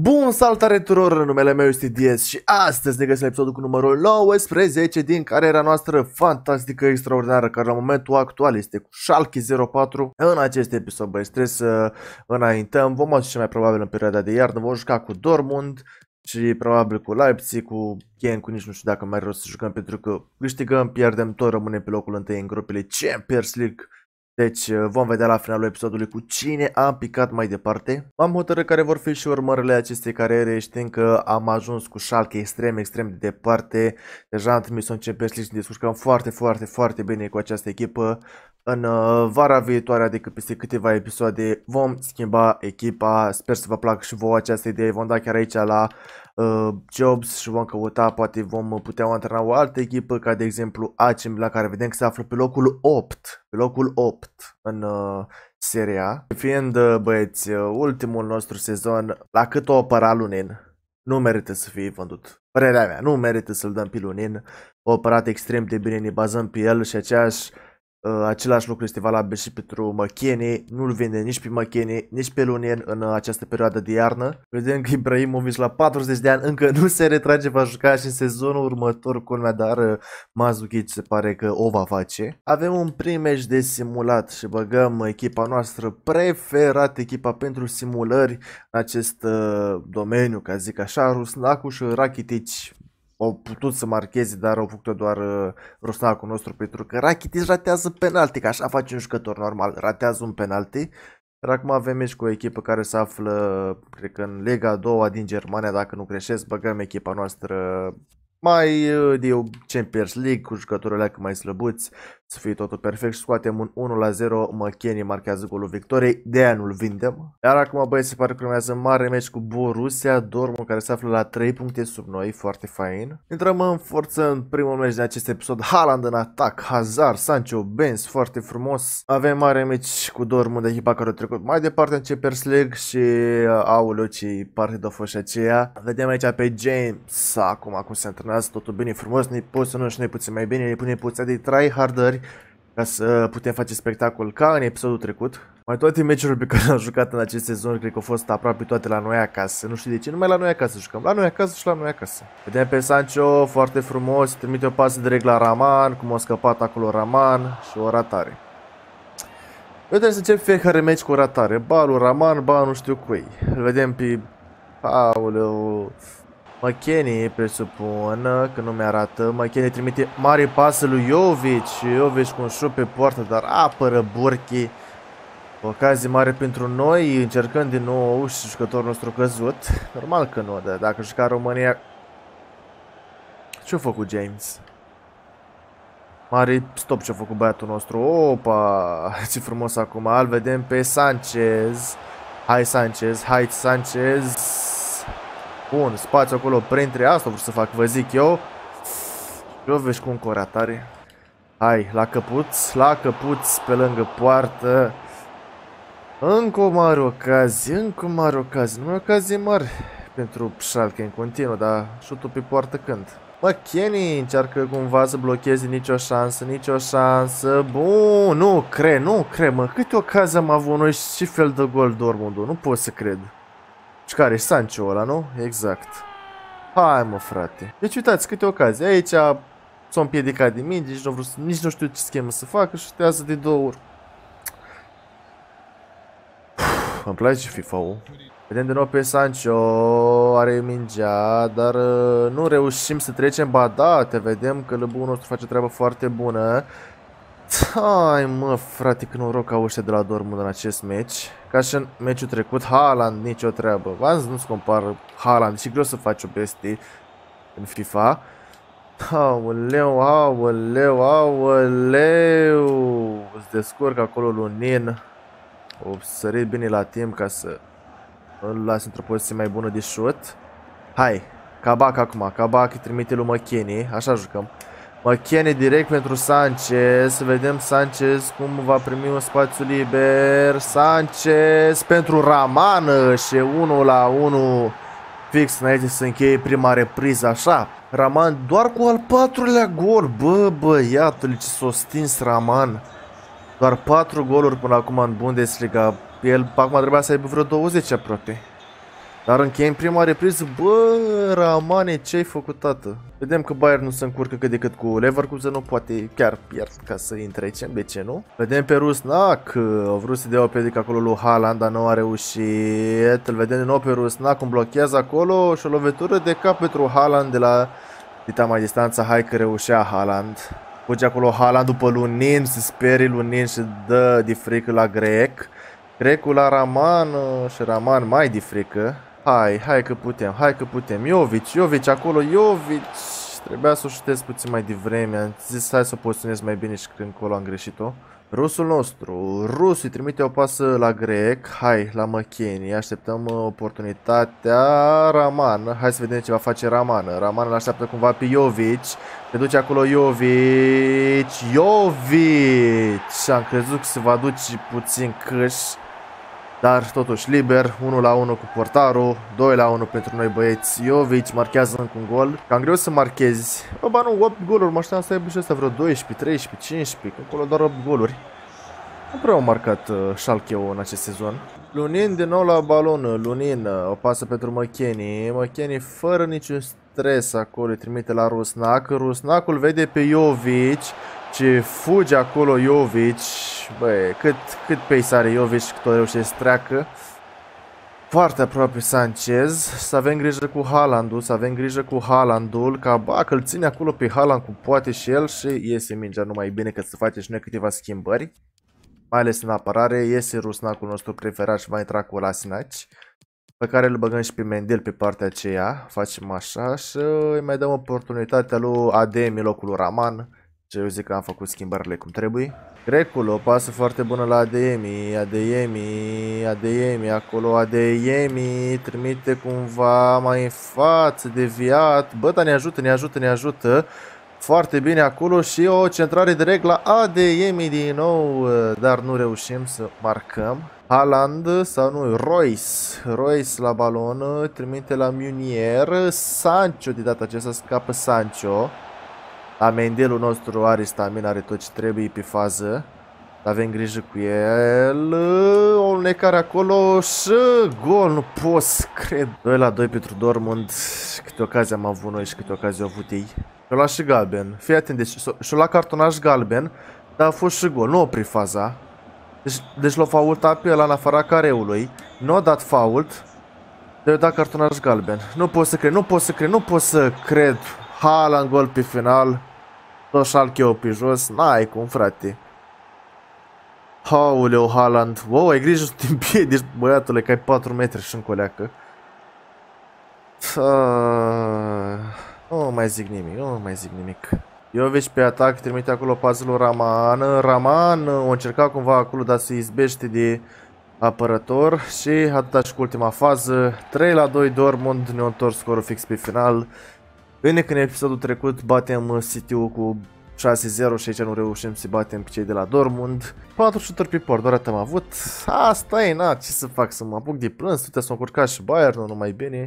Bun, salutare tuturor, numele meu este Diez și astăzi ne găsim episodul cu numărul 19 din cariera noastră fantastică, extraordinară, care la momentul actual este cu Schalke 04. În acest episod, băi, trebuie să înaintăm, vom ajunge mai probabil în perioada de iarnă, vom juca cu Dortmund și probabil cu Leipzig, cu Gen, cu nici nu știu dacă mai rost să jucăm pentru că câștigăm, pierdem, tot rămânem pe locul întâi în grupele Champions League deci uh, vom vedea la finalul episodului cu cine am picat mai departe. M-am hotărât care vor fi și urmările acestei cariere, Știm că am ajuns cu șalche extrem, extrem de departe. Deja am trimis-o în Champions și ne descurcăm foarte, foarte, foarte bine cu această echipă. În uh, vara viitoare, adică peste câteva episoade, vom schimba echipa. Sper să vă placă și vouă această idee. Vom da chiar aici la Uh, Jobs și vom căuta, poate vom putea antrena o altă echipă, ca de exemplu AC la care vedem că se află pe locul 8, pe locul 8 în uh, Seria, fiind uh, băieți uh, ultimul nostru sezon, la cât o apăra Lunin, nu merită să fie vândut. Părerea mea, nu merită să-l dăm pe Lunin, o apărat extrem de bine, ne bazăm pe el și aceeași Uh, același lucru este valabil și pentru McKennie, nu-l vinde nici pe McKennie, nici pe Lunien în această perioadă de iarnă. Vedem că Ibrahimovic la 40 de ani încă nu se retrage, va juca și în sezonul următor lumea, dar uh, Mazukic se pare că o va face. Avem un prim meci de simulat și băgăm echipa noastră preferată, echipa pentru simulări în acest uh, domeniu, ca zic așa, Rusnacu și Rakitic au putut să marcheze, dar au făcut doar uh, Rusnacul nostru, pentru că Rakitic ratează penalti, ca așa face un jucător normal, ratează un penalti. Dar acum avem meci cu o echipă care se află, cred că în Lega 2 din Germania, dacă nu greșesc, băgăm echipa noastră mai uh, de Champions League cu jucătorii alea mai slăbuți, să fie totul perfect și scoatem un 1 la 0, McKennie marchează golul victoriei, de aia nu-l vindem. Iar acum băieți se pare că urmează mare meci cu Borussia Dortmund care se află la 3 puncte sub noi, foarte fain. Intrăm în forță în primul meci din acest episod, Haaland în atac, Hazard, Sancho, Benz, foarte frumos. Avem mare meci cu Dortmund, echipa care a trecut mai departe în Champions League și uh, au ce partidă a fost aceea. Vedem aici pe James, acum cum se antrenează, totul bine frumos, ne poziționăm și noi puțin mai bine, ne punem puțin de harder ca să putem face spectacol ca în episodul trecut. Mai toate meciurile pe care le-am jucat în acest sezon, cred că au fost aproape toate la noi acasă. Nu știu de ce, numai la noi acasă jucăm. La noi acasă și la noi acasă. Vedem pe Sancho, foarte frumos, trimite o pasă direct la Raman, cum a scăpat acolo Raman și o ratare. Eu trebuie să încep fiecare meci cu o ratare. Ba lui Raman, ba nu știu cui. Îl vedem pe... Aoleu... McKenny, presupun, că nu mi-arată. McKenny trimite mare pasă lui Jovic. Jovic cu un șut pe poartă, dar apără burki. Ocazie mare pentru noi, încercând din nou și jucătorul nostru căzut. Normal că nu, dar dacă juca România... Ce-a făcut James? Mare stop ce-a făcut băiatul nostru. Opa, ce frumos acum. al vedem pe Sanchez. Hai Sanchez, hai Sanchez. Bun, spațiu acolo printre asta vreau să fac, vă zic eu. Eu vezi cum o Hai, la căpuț, la căpuț, pe lângă poartă. Încă o mare ocazie, încă o mare ocazie. Nu e ocazie mare pentru Schalke în continuu, dar șutul pe poartă când. Mă, Kenny încearcă cumva să blocheze nicio șansă, nicio șansă. Bun, nu cred, nu cred, mă. Câte ocazie am avut noi și fel de gol dormundu, nu pot să cred. Și care e Sancho ăla, nu? Exact. Hai mă, frate. Deci uitați câte ocazii. Aici s-au împiedicat de mine, deci nu, vreau nici nu știu ce schemă să facă și tează de două ori. Uf, îmi place FIFA-ul. Vedem din nou pe Sancho, are mingea, dar uh, nu reușim să trecem, ba da, te vedem că lăbul nostru face treabă foarte bună. Hai mă frate, că noroc au ăștia de la Dortmund în acest meci. Ca și în meciul trecut, Haaland nicio treabă. V-am zis, nu-ți compar Haaland și greu să faci o bestie în FIFA. Aoleu, aoleu, aoleu. Îți descurc acolo Lunin. O sărit bine la timp ca să îl las într-o poziție mai bună de shoot. Hai, Kabak acum, Kabak îi trimite lui McKinney, așa jucăm. Machene direct pentru Sanchez. Să vedem Sanchez cum va primi un spațiu liber. Sanchez pentru Raman și 1 la 1 fix înainte să încheie prima repriză așa. Raman doar cu al patrulea gol. Bă, bă, iată ce s-a stins Raman. Doar 4 goluri până acum în Bundesliga. El acum trebuia să aibă vreo 20 aproape. Dar încheiem prima repriză. Bă, Ramane, ce-ai făcut, tată? Vedem că Bayern nu se încurcă cât de cât cu Leverkusen, nu poate chiar pierd ca să intre aici, de ce nu? Vedem pe Rusnak, a vrut să dea o pedică acolo lui Haaland, dar nu a reușit. Îl vedem din nou pe Rusnak, cum blochează acolo și o lovitură de cap pentru Haaland de la dita mai distanță. Hai că reușea Haaland. Fuge acolo Haaland după Lunin, se sperie Lunin și dă de frică la Grec. Grecul la Raman și Raman mai de frică. Hai, hai că putem, hai că putem. Iovici, Iovici acolo, Iovici. Trebuia să o șutez puțin mai devreme. Am zis hai să o poziționez mai bine și când acolo am greșit-o. Rusul nostru, Rusul îi trimite o pasă la grec, hai, la McKinney, așteptăm uh, oportunitatea, Raman, hai să vedem ce va face Raman, Raman îl așteaptă cumva pe Iovici. se duce acolo Iovici. Iovici! am crezut că se va duce puțin câș, dar totuși liber, 1 la 1 cu portarul, 2 la 1 pentru noi băieți. Iovici marchează încă un gol. Cam greu să marchezi. Bă, ba nu, 8 goluri, mă așteptam să aibă și ăsta vreo 12, 13, 15, că acolo doar 8 goluri. Nu prea au marcat uh, schalke în acest sezon. Lunin din nou la balon, uh, Lunin uh, o pasă pentru McKenny. McKenny fără niciun stres acolo îi trimite la Rusnac. Rusnacul vede pe Iovici. Ce fuge acolo Jovic. Băi, cât, cât pace are Jovic cât o reușește să treacă. Foarte aproape Sanchez. Să avem grijă cu Haalandul, să avem grijă cu Haalandul. Ca bac îl ține acolo pe Haaland cu poate și el și iese mingea numai bine că să face și noi câteva schimbări. Mai ales în apărare, iese rusnacul nostru preferat și va intra cu Lasinaci pe care îl băgăm și pe Mendel pe partea aceea, facem așa și îi mai dăm oportunitatea lui Ademi locul lui Raman ce eu zic că am făcut schimbările cum trebuie. Grecul, o pasă foarte bună la Ademi, Ademi, Ademi acolo Ademi trimite cumva mai în față, deviat. Bă, dar ne ajută, ne ajută, ne ajută. Foarte bine acolo și o centrare direct la ADM din nou, dar nu reușim să marcăm. Haaland sau nu, Royce. Royce la balon, trimite la Munier, Sancho de data aceasta scapă Sancho. Amendelul nostru are stamina, are tot ce trebuie, pe fază. Avem grijă cu el. O unecare acolo și gol, nu pot să cred. 2 la 2 pentru Dortmund. Câte ocazie am avut noi și câte ocazie au avut ei. Și-o luat și galben. Fii atent, deci și-o luat cartonaș galben, dar a fost și gol. Nu opri faza. Deci, deci l-a faultat pe ăla în afara careului. Nu a dat fault. Le-a da cartonaș galben. Nu pot să cred, nu pot să cred, nu pot să cred. Hala în gol pe final. Tot șalcheu pe jos, n-ai cum frate. Hauleu, Haaland, wow, ai grijă să te împiedici, băiatule, că ai 4 metri și încă o leacă. Nu mai zic nimic, nu mai zic nimic. vezi pe atac, trimite acolo pazul lui Raman. Raman o încerca cumva acolo, dar se izbește de apărător și atâta și cu ultima fază. 3 la 2 Dortmund ne-a întors scorul fix pe final. Bine că în episodul trecut batem City-ul cu 6-0 și aici nu reușim să batem pe cei de la Dortmund. 4 shooter pe port, doar am avut. Asta e, na, ce să fac, să mă apuc de plâns, uite să încurca și Bayern, nu mai bine.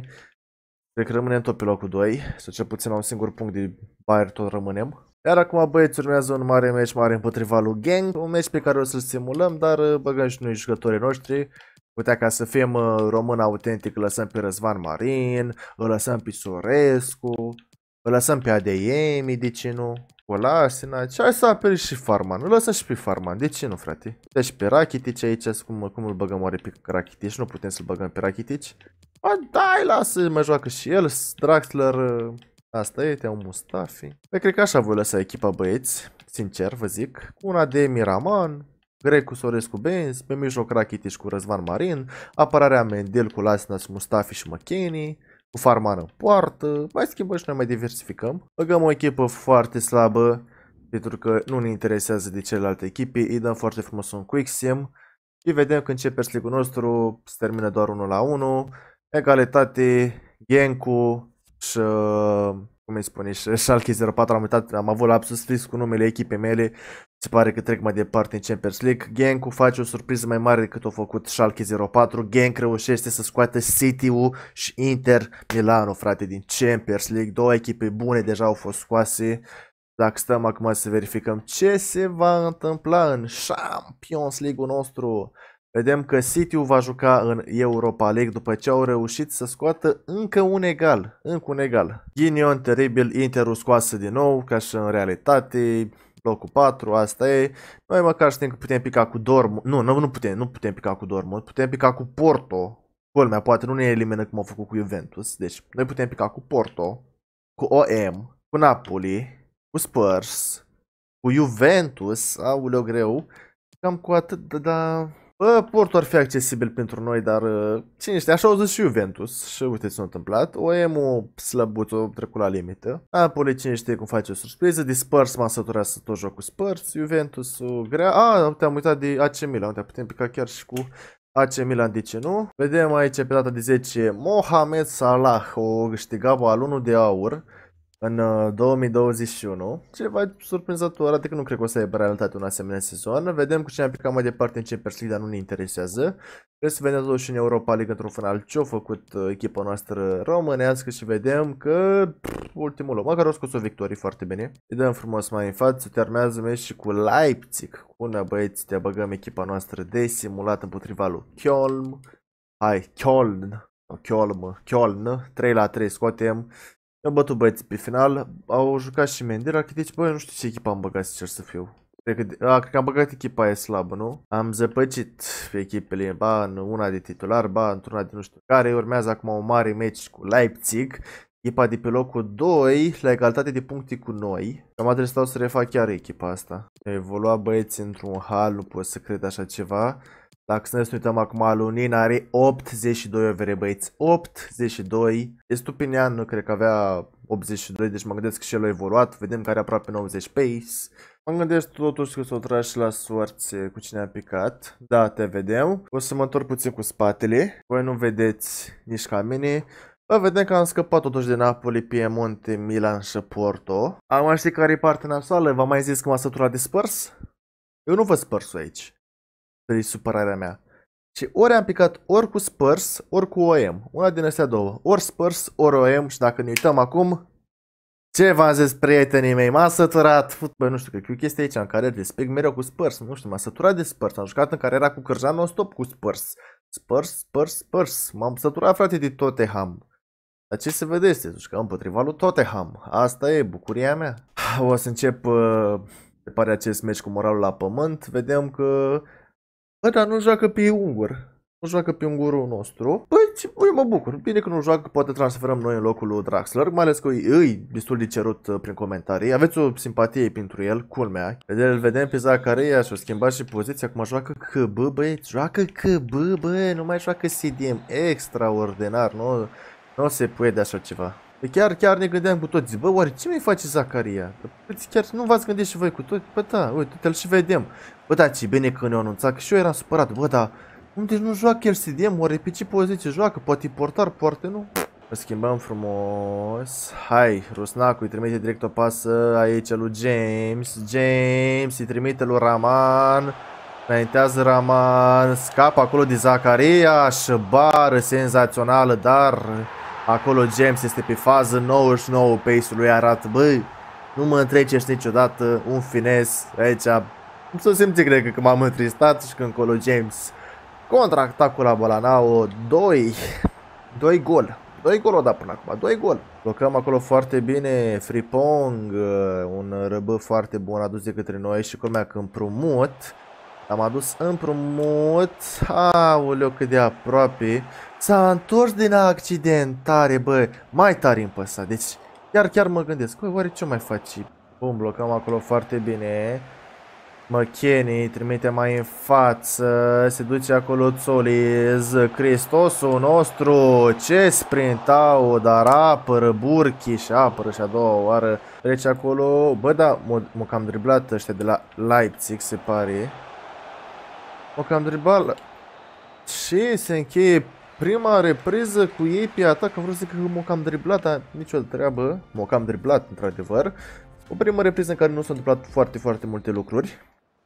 Cred că rămânem tot pe locul 2, Să cel puțin la un singur punct de Bayern tot rămânem. Iar acum băieți urmează un mare meci mare împotriva lui Gang, un meci pe care o să-l simulăm, dar băgăm și noi jucătorii noștri. Putea ca să fim uh, român autentic, lăsăm pe Răzvan Marin, îl lăsăm pe Sorescu, îl lăsăm pe ADM, de ce nu? Colasina, ce hai să aperi și Farman, îl lăsăm și pe Farman, de ce nu frate? Deci pe Rakitic aici, cum, cum îl băgăm oare pe Rakitic, nu putem să-l băgăm pe Rakitic. Ba dai, lasă, mai joacă și el, Draxler, uh, asta e, te-au Mustafi. Păi cred că așa voi lăsa echipa băieți, sincer vă zic, cu un ADM Raman, Grecu Sorescu Benz, pe mijloc Rakitic cu Răzvan Marin, apărarea Mendel cu Lasnas, Mustafi și McKennie, cu Farman în poartă, mai schimbăm și noi mai diversificăm. Băgăm o echipă foarte slabă, pentru că nu ne interesează de celelalte echipe, îi dăm foarte frumos un quick sim și vedem când începe league nostru, se termină doar 1 la 1, egalitate, Genku și cum îi spune, Schalke 04, am uitat, am avut lapsus fris cu numele echipei mele se pare că trec mai departe în Champions League. Genk face o surpriză mai mare decât a făcut Schalke 04. Genk reușește să scoată City-ul și Inter Milano, frate, din Champions League. Două echipe bune deja au fost scoase. Dacă stăm acum să verificăm ce se va întâmpla în Champions League-ul nostru. Vedem că City va juca în Europa League după ce au reușit să scoată încă un egal. Încă un egal. Ghinion, teribil, Interul scoasă din nou, ca și în realitate locul 4, asta e. Noi măcar știm că putem pica cu Dortmund. Nu, nu, nu putem, nu putem pica cu Dortmund, putem pica cu Porto. Culmea, poate nu ne elimină cum au făcut cu Juventus. Deci, noi putem pica cu Porto, cu OM, cu Napoli, cu Spurs, cu Juventus, Aoleu, greu. Cam cu atât, dar... Bă, Porto ar fi accesibil pentru noi, dar ă, cine știe, așa au zis și Juventus și uite ce s-a întâmplat. o emu slăbut, o trecut la limită. apoi cine știe cum face o surpriză. Dispers m-a săturat să tot joc cu Spurs, Juventus grea. A, te am uitat de AC Milan, uite, putem pica chiar și cu AC Milan, de ce nu? Vedem aici pe data de 10 Mohamed Salah, o câștiga balonul de aur în 2021, uh, ceva surprinzător, adică nu cred că o să aibă realitate un asemenea sezon. Vedem cu cine a picat mai departe în Champions League, dar nu ne interesează. Trebuie să vedem totuși în Europa League într-un final ce a făcut uh, echipa noastră românească și vedem că pff, ultimul loc, măcar o scos o victorie foarte bine. Îi dăm frumos mai în față, termează meci și cu Leipzig. Bună băieți, te băgăm echipa noastră de simulat împotriva lui Köln. Hai, Köln, Köln, Köln, 3 la 3 scotem eu au bătut băieții pe final, au jucat și Mendy, Rakitic, băi, nu știu ce echipă am băgat, sincer să fiu. Cred că, a, cred că am băgat echipa aia slabă, nu? Am zăpăcit pe echipele, ba în una de titular, ba într-una de nu știu care. Urmează acum un mare meci cu Leipzig, echipa de pe locul 2, la egalitate de puncte cu noi. Am adresat să stau să refac chiar echipa asta. Evolua băieții într-un hal, nu pot să cred așa ceva. Dacă să ne uităm acum, Lunin are 82 overe, băieți. 82. E Stupinian, nu cred că avea 82, deci mă gândesc că și el a evoluat. Vedem că are aproape 90 pace. Mă gândesc totuși că s-o tragi la soarțe cu cine a picat. Da, te vedem. O să mă întorc puțin cu spatele. Voi nu vedeți nici ca mine. Bă, vedem că am scăpat totuși de Napoli, Piemonte, Milan și Porto. Am mai știi care e partea nasoală, v-am mai zis că m-a săturat de spărs? Eu nu vă spărs aici. Pe supărarea mea. Și ori am picat ori cu Spurs, ori cu OM. Una din astea două. Ori Spurs, ori OM și dacă ne uităm acum... Ce v-am zis, prietenii mei? M-am săturat. Bă, nu știu, cred că e o chestie aici în care respect mereu cu Spurs. Nu știu, m-am săturat de Spurs. Am jucat în era cu Cărjan non-stop cu Spurs. Spurs, Spurs, Spurs. M-am săturat, frate, de Tottenham. Dar ce se vede este, că împotriva lui Tottenham. Asta e bucuria mea. O să încep, uh, pare acest meci cu moralul la pământ. Vedem că dar nu joacă pe ungur. Nu joacă pe ungurul nostru. Păi, eu mă bucur. Bine că nu joacă, poate transferăm noi în locul lui Draxler, mai ales că îi destul de cerut uh, prin comentarii. Aveți o simpatie pentru el, culmea. Îl vedem pe Zacaria și a schimbat și poziția. Acum joacă KB, băi. Joacă KB, băi. nu mai joacă CDM. Extraordinar, nu, nu se puede așa ceva. Păi chiar, chiar ne gândeam cu toți, bă, oare ce mai face Zacaria? Păi chiar nu v-ați gândit și voi cu tot? Bă, păi da, uite, te-l și vedem. Bă, da, ce bine că ne-au anunțat, că și eu eram supărat. Bă, da, unde nu joacă el CDM? Oare pe ce poziție joacă? Poate portar, poate nu? Mă schimbăm frumos. Hai, Rusnacu îi trimite direct o pasă aici lui James. James îi trimite lui Raman. Înaintează Raman, scapă acolo de Zacaria și bară senzațională, dar Acolo James este pe fază, 99 pace-ul lui arată, bă, nu mă întrecești niciodată, un fines, aici, să simți cred că m-am întristat și când colo James contracta cu la Bolanao, 2, 2 gol, 2 gol o dat până acum, 2 gol. Locăm acolo foarte bine Fripong, uh, un răbă foarte bun adus de către noi și cum că împrumut. L-am adus împrumut, aoleu cât de aproape S-a întors din accident tare, bă, mai tare în păsa. Deci, chiar, chiar mă gândesc, bă, oare ce mai faci? Bun, blocăm acolo foarte bine. McKenny trimite mai în față, se duce acolo Zoliz, Cristosul nostru, ce sprintau, dar apără Burchi și apără și a doua oară trece acolo, bă da, mă cam driblat ăștia de la Leipzig se pare, mă cam driblat și se încheie prima repriză cu ei pe atac, am vrut să zic că m-o cam driblat, dar nicio treabă, m-o cam driblat într-adevăr. O primă repriză în care nu s-au întâmplat foarte, foarte multe lucruri.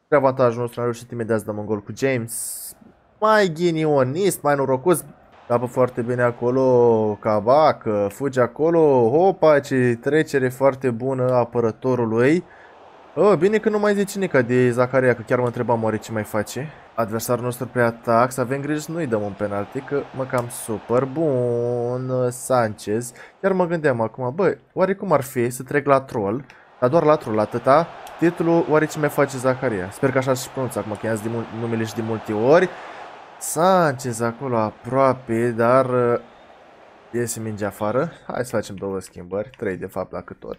Avantajul nostru a reușit imediat să dăm un gol cu James. Mai ghinionist, mai norocos, Tapă foarte bine acolo Cabac, fuge acolo, hopa, ce trecere foarte bună a apărătorului. Oh, bine că nu mai zice Nica de Zacaria, că chiar mă întrebam oare ce mai face adversarul nostru pe atac, să avem grijă să nu-i dăm un penalti, că mă cam super bun, Sanchez. Iar mă gândeam acum, băi, oare cum ar fi să trec la troll, dar doar la troll, atâta, titlul oare ce mai face Zaharia? Sper că așa și pronunț acum, că i numele și de multe ori. Sanchez acolo aproape, dar uh, iese minge afară. Hai să facem două schimbări, trei de fapt dacă tot.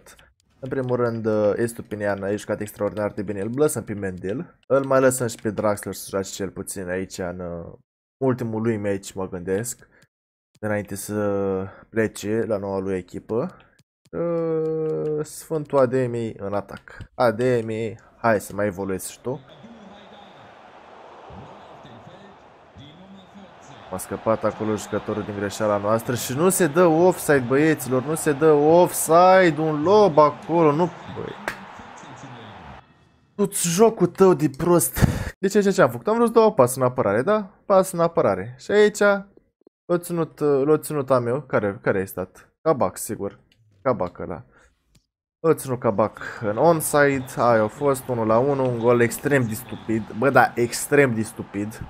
În primul rând, uh, Estupinian aici, jucat extraordinar de bine, îl lăsăm pe Mendel. Îl mai lăsăm și pe Draxler să joace cel puțin aici în uh, ultimul lui meci, mă gândesc. Înainte să plece la noua lui echipă. Uh, Sfântul Ademi în atac. Ademi, hai să mai evoluezi și tu. A scăpat acolo jucătorul din greșeala noastră și nu se dă offside, băieților, nu se dă offside, un lob acolo, nu... Băi. tu jocul tău de prost. Deci aici ce am făcut? Am vrut două pas în apărare, da? Pas în apărare. Și aici l-a ținut, ținut am eu. Care, care ai stat? Cabac, sigur. Cabac ăla. L-a ținut Cabac în onside. Aia a fost 1 la 1, un gol extrem de stupid. Bă, da, extrem de stupid.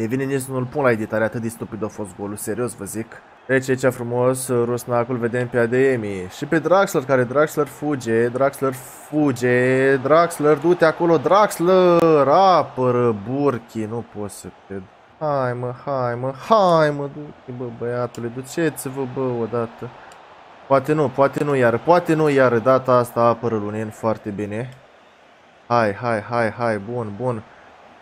E vine nici să nu-l pun la editare, atât de stupid a fost golul, serios vă zic. Trece deci, aici frumos, Rusnacul, vedem pe ADM și pe Draxler, care Draxler fuge, Draxler fuge, Draxler, du-te acolo, Draxler, apără, Burki, nu pot să cred. Hai mă, hai mă, hai mă, du-te bă băiatule, duceți-vă bă odată. Poate nu, poate nu iară, poate nu iară, data asta apără Lunin foarte bine. Hai, hai, hai, hai, bun, bun.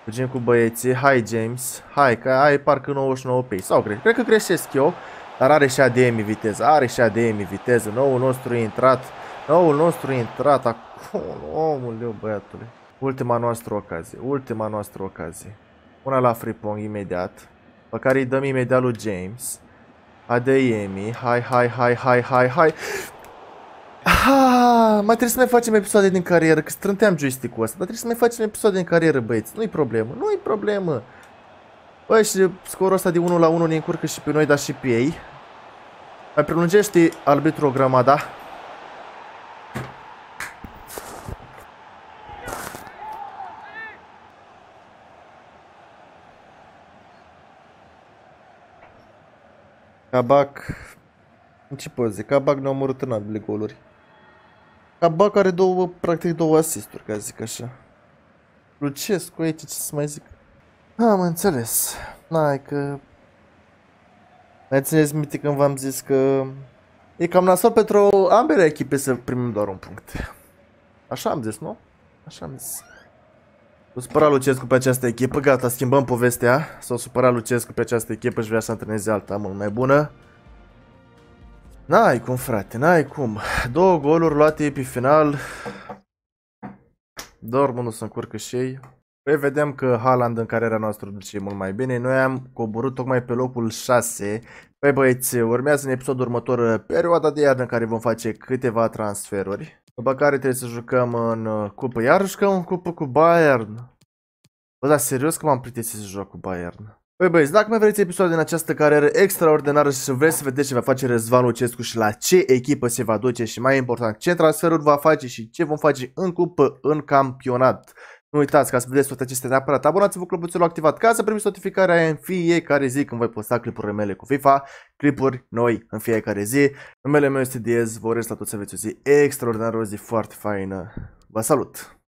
Mergem cu băieții. Hai, James. Hai, că ai parcă 99 pe Sau cred, cred că greșesc eu. Dar are și ADM viteză. Are și ADM viteză. Noul nostru intrat. Noul nostru intrat acolo. Omule, băiatule. Ultima noastră ocazie. Ultima noastră ocazie. Una la Fripong imediat. Pe care îi dăm imediat lui James. ADM. Hai, hai, hai, hai, hai, hai. Ah, mai trebuie să mai facem episoade din carieră, că strânteam joystick-ul ăsta, dar trebuie să mai facem episoade din carieră, băieți. Nu-i problemă, nu-i problemă. Băi, și scorul ăsta de 1 la 1 ne încurcă și pe noi, dar și pe ei. Mai prelungește arbitru o grămadă. Da? Cabac... Ce pot zic? Cabac ne-a omorât în ambele goluri. Kabak are două, practic două asisturi, ca zic așa. Lucescu aici, ce să mai zic? Am înțeles. Hai că... Mai țineți minte când v-am zis că... E cam nasol pentru ambele echipe să primim doar un punct. Așa am zis, nu? Așa am zis. S-a supărat Lucescu pe această echipă, gata, schimbăm povestea. s a supărat Lucescu pe această echipă și vrea să antreneze alta mult mai bună. N-ai cum, frate, n-ai cum. Două goluri luate pe final. Dortmund se încurcă și ei. Păi vedem că Haaland în cariera noastră duce mult mai bine. Noi am coborât tocmai pe locul 6. Păi băieți, urmează în episodul următor uh, perioada de iarnă în care vom face câteva transferuri. După care trebuie să jucăm în uh, cupă. Iar jucăm în cupă cu Bayern. Bă, dar serios că m-am plictisit să joc cu Bayern. Păi băieți, dacă mai vreți episoade din această carieră extraordinară și vreți să vedeți ce va face Răzvan Lucescu și la ce echipă se va duce și mai important, ce transferuri va face și ce vom face în cupă, în campionat. Nu uitați, ca să vedeți toate acestea neapărat, abonați-vă clopoțelul activat ca să primiți notificarea în fiecare zi când voi posta clipurile mele cu FIFA, clipuri noi în fiecare zi. Numele meu este Diez, vă urez la toți să aveți o zi extraordinară, o zi foarte faină. Vă salut!